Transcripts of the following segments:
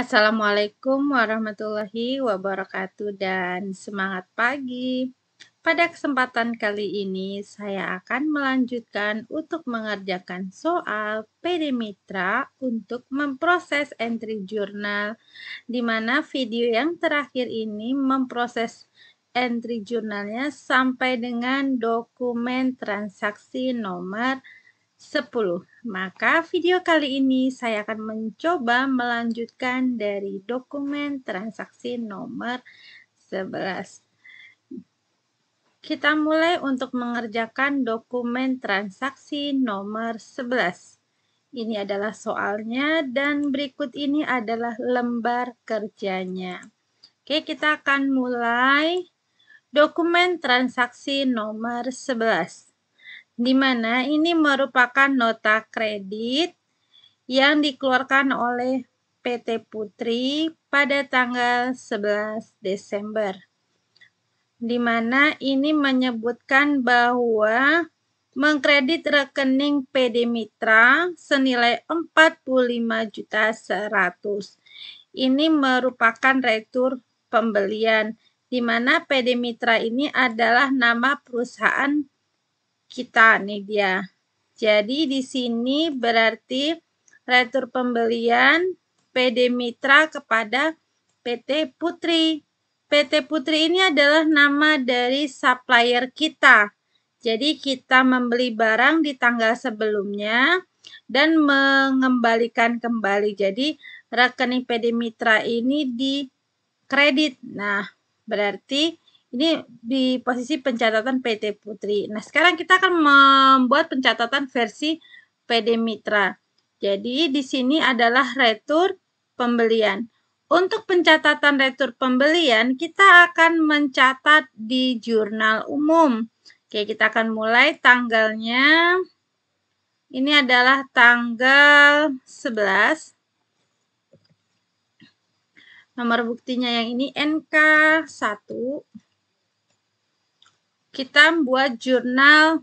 Assalamualaikum warahmatullahi wabarakatuh dan semangat pagi. Pada kesempatan kali ini saya akan melanjutkan untuk mengerjakan soal PD Mitra untuk memproses entry jurnal di mana video yang terakhir ini memproses entry jurnalnya sampai dengan dokumen transaksi nomor 10. Maka video kali ini saya akan mencoba melanjutkan dari dokumen transaksi nomor 11. Kita mulai untuk mengerjakan dokumen transaksi nomor 11. Ini adalah soalnya dan berikut ini adalah lembar kerjanya. Oke, kita akan mulai dokumen transaksi nomor 11 di mana ini merupakan nota kredit yang dikeluarkan oleh PT Putri pada tanggal 11 Desember. Di mana ini menyebutkan bahwa mengkredit rekening PD Mitra senilai 45 juta 100. Ini merupakan retur pembelian di mana PD Mitra ini adalah nama perusahaan kita nih dia. Jadi di sini berarti retur pembelian PD Mitra kepada PT Putri. PT Putri ini adalah nama dari supplier kita. Jadi kita membeli barang di tanggal sebelumnya dan mengembalikan kembali. Jadi rekening PD Mitra ini di kredit. Nah, berarti ini di posisi pencatatan PT Putri. Nah, sekarang kita akan membuat pencatatan versi PD Mitra. Jadi, di sini adalah retur pembelian. Untuk pencatatan retur pembelian, kita akan mencatat di jurnal umum. Oke, kita akan mulai tanggalnya. Ini adalah tanggal 11. Nomor buktinya yang ini NK1 kita buat jurnal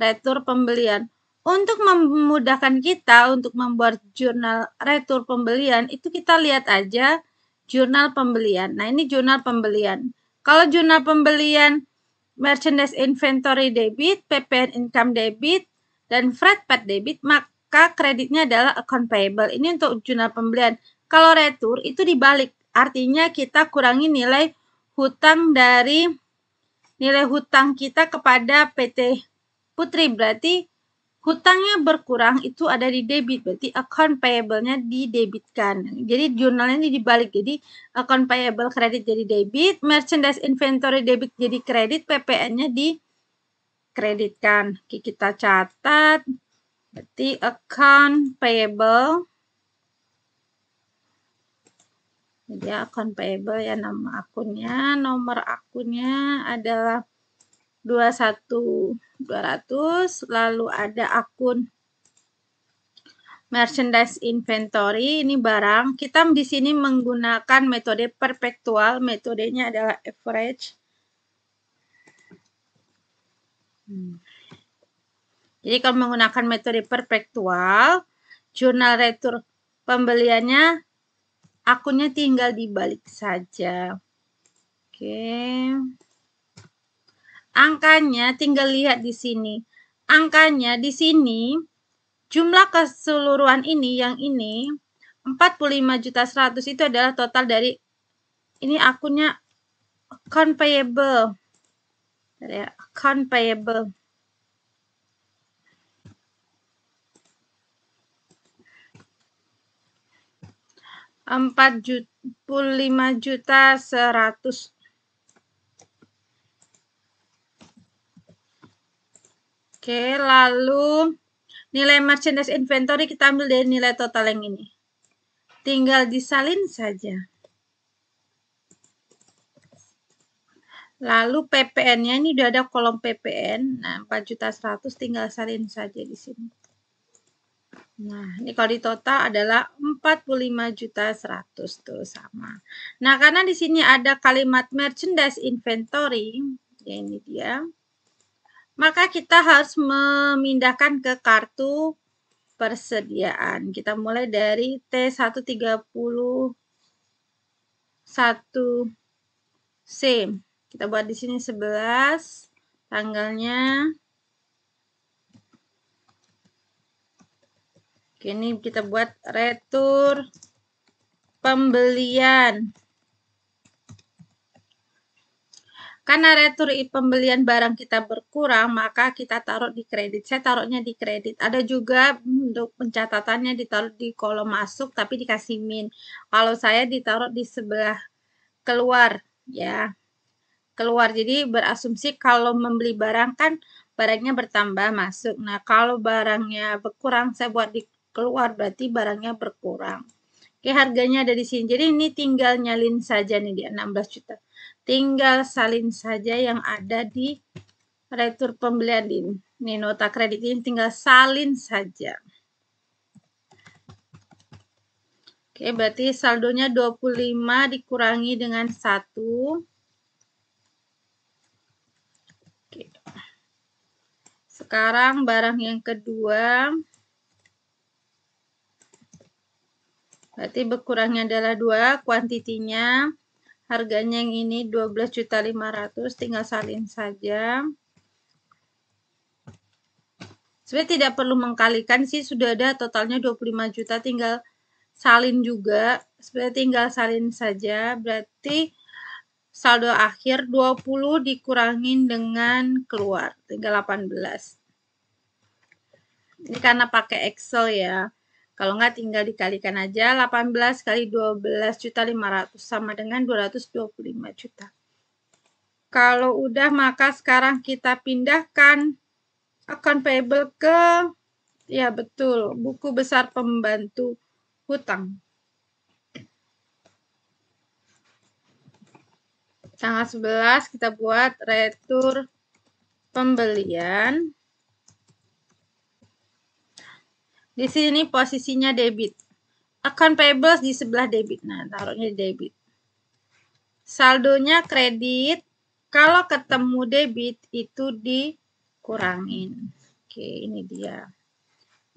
retur pembelian. Untuk memudahkan kita untuk membuat jurnal retur pembelian, itu kita lihat aja jurnal pembelian. Nah, ini jurnal pembelian. Kalau jurnal pembelian merchandise inventory debit, PPN income debit, dan freight pad debit, maka kreditnya adalah account payable. Ini untuk jurnal pembelian. Kalau retur itu dibalik, artinya kita kurangi nilai hutang dari nilai hutang kita kepada PT Putri berarti hutangnya berkurang itu ada di debit berarti account payable-nya didebitkan. Jadi jurnalnya ini dibalik. Jadi account payable kredit jadi debit, merchandise inventory debit jadi kredit, PPN-nya di dikreditkan. Oke, kita catat. Berarti account payable dia akun payable ya nama akunnya nomor akunnya adalah 21200 lalu ada akun merchandise inventory ini barang kita di sini menggunakan metode perpetual metodenya adalah average hmm. jadi kalau menggunakan metode perpetual jurnal retur pembeliannya akunnya tinggal dibalik saja. Oke. Angkanya tinggal lihat di sini. Angkanya di sini jumlah keseluruhan ini yang ini 45 juta 100 itu adalah total dari ini akunnya account payable. Ya, account payable. empat puluh lima juta seratus Oke, lalu nilai merchandise inventory kita ambil dari nilai total yang ini. Tinggal disalin saja. Lalu PPN-nya ini udah ada kolom PPN. Nah, 4.100 tinggal salin saja di sini. Nah, ini kalau di total adalah 45 juta 100 tuh sama. Nah, karena di sini ada kalimat merchandise inventory, ya ini dia. Maka kita harus memindahkan ke kartu persediaan. Kita mulai dari T130 1 C. Kita buat di sini 11 tanggalnya Oke, ini kita buat retur pembelian. Karena retur pembelian barang kita berkurang, maka kita taruh di kredit. Saya taruhnya di kredit. Ada juga untuk pencatatannya ditaruh di kolom masuk, tapi dikasih min. Kalau saya ditaruh di sebelah keluar, ya keluar. Jadi berasumsi kalau membeli barang kan barangnya bertambah masuk. Nah kalau barangnya berkurang, saya buat di keluar berarti barangnya berkurang. Oke, harganya ada di sini. Jadi ini tinggal nyalin saja nih di 16 juta. Tinggal salin saja yang ada di retur pembelian di ini nota kredit ini tinggal salin saja. Oke, berarti saldonya 25 dikurangi dengan 1. Sekarang barang yang kedua. Berarti berkurangnya adalah dua kuantitinya harganya yang ini 12.500 tinggal salin saja. Sebenarnya tidak perlu mengkalikan sih sudah ada totalnya 25 juta tinggal salin juga. Sebenarnya tinggal salin saja. Berarti saldo akhir 20 dikurangin dengan keluar tinggal 18 ini karena pakai Excel ya kalau nggak tinggal dikalikan aja 18 kali 12 juta 500 sama dengan 225 juta. Kalau udah maka sekarang kita pindahkan account payable ke ya betul buku besar pembantu hutang. Tanggal 11 kita buat retur pembelian. Di sini posisinya debit. Account payables di sebelah debit. Nah, taruhnya di debit. Saldonya kredit. Kalau ketemu debit itu dikurangin. Oke, ini dia.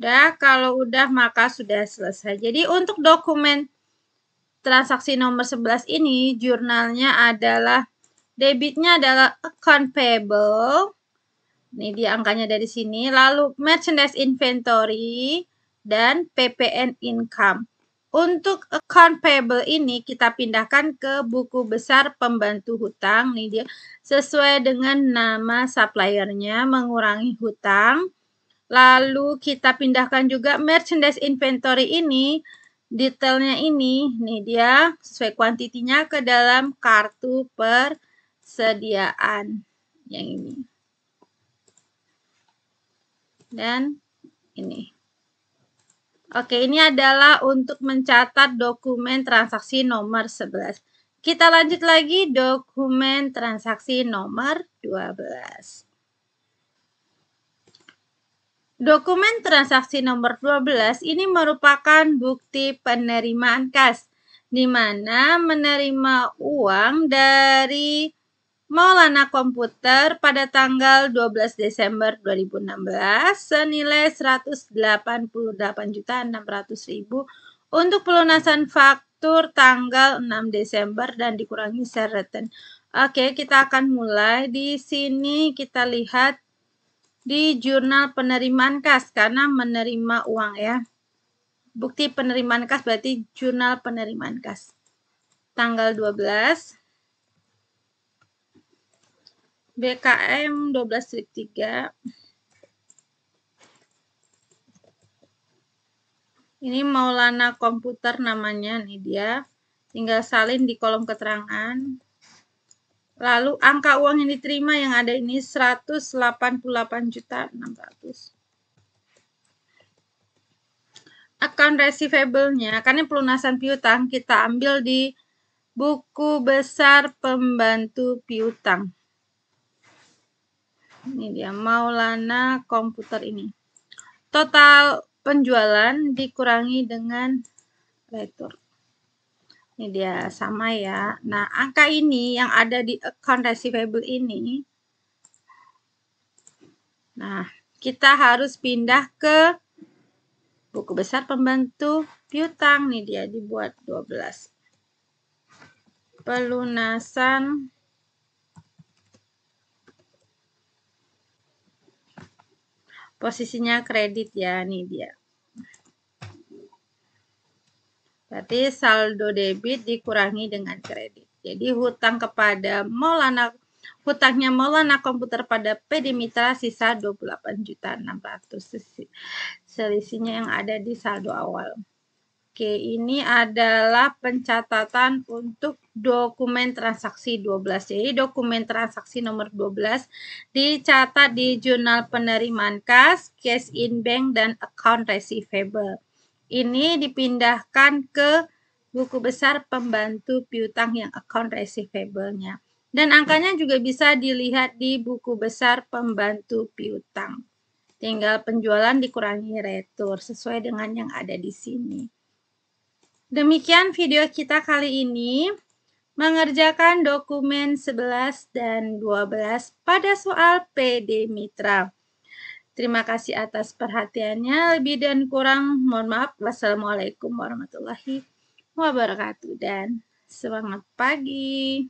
dah kalau udah maka sudah selesai. Jadi untuk dokumen transaksi nomor 11 ini jurnalnya adalah debitnya adalah account payable. Ini dia angkanya dari sini. Lalu merchandise inventory dan PPN income. Untuk account payable ini kita pindahkan ke buku besar pembantu hutang nih dia sesuai dengan nama suppliernya mengurangi hutang. Lalu kita pindahkan juga merchandise inventory ini detailnya ini nih dia sesuai kuantitinya ke dalam kartu persediaan yang ini. Dan ini. Oke, ini adalah untuk mencatat dokumen transaksi nomor 11. Kita lanjut lagi dokumen transaksi nomor 12. Dokumen transaksi nomor 12 ini merupakan bukti penerimaan kas, di mana menerima uang dari Maulana Komputer pada tanggal 12 Desember 2016 senilai 188.600.000 untuk pelunasan faktur tanggal 6 Desember dan dikurangi seretan. Oke, kita akan mulai. Di sini kita lihat di jurnal penerimaan kas karena menerima uang ya. Bukti penerimaan kas berarti jurnal penerimaan kas. Tanggal 12 BKM 12.3 ini Maulana komputer namanya nih dia tinggal salin di kolom keterangan lalu angka uang yang diterima yang ada ini 188 juta 600 account receivable-nya karena pelunasan piutang kita ambil di buku besar pembantu piutang ini dia Maulana komputer ini total penjualan dikurangi dengan retur ini dia sama ya nah angka ini yang ada di account receivable ini nah kita harus pindah ke buku besar pembantu piutang Ini dia dibuat 12 pelunasan posisinya kredit ya nih dia berarti saldo debit dikurangi dengan kredit jadi hutang kepada Maulana hutangnya Maulana Komputer pada PD Mitra sisa 28.600 selisihnya yang ada di saldo awal Oke, ini adalah pencatatan untuk dokumen transaksi 12. Jadi dokumen transaksi nomor 12 dicatat di jurnal penerimaan kas, cash in bank, dan account receivable. Ini dipindahkan ke buku besar pembantu piutang yang account receivable-nya. Dan angkanya juga bisa dilihat di buku besar pembantu piutang. Tinggal penjualan dikurangi retur sesuai dengan yang ada di sini. Demikian video kita kali ini. Mengerjakan dokumen 11 dan 12 pada soal PD Mitra. Terima kasih atas perhatiannya. Lebih dan kurang, mohon maaf. Wassalamualaikum warahmatullahi wabarakatuh dan semangat pagi.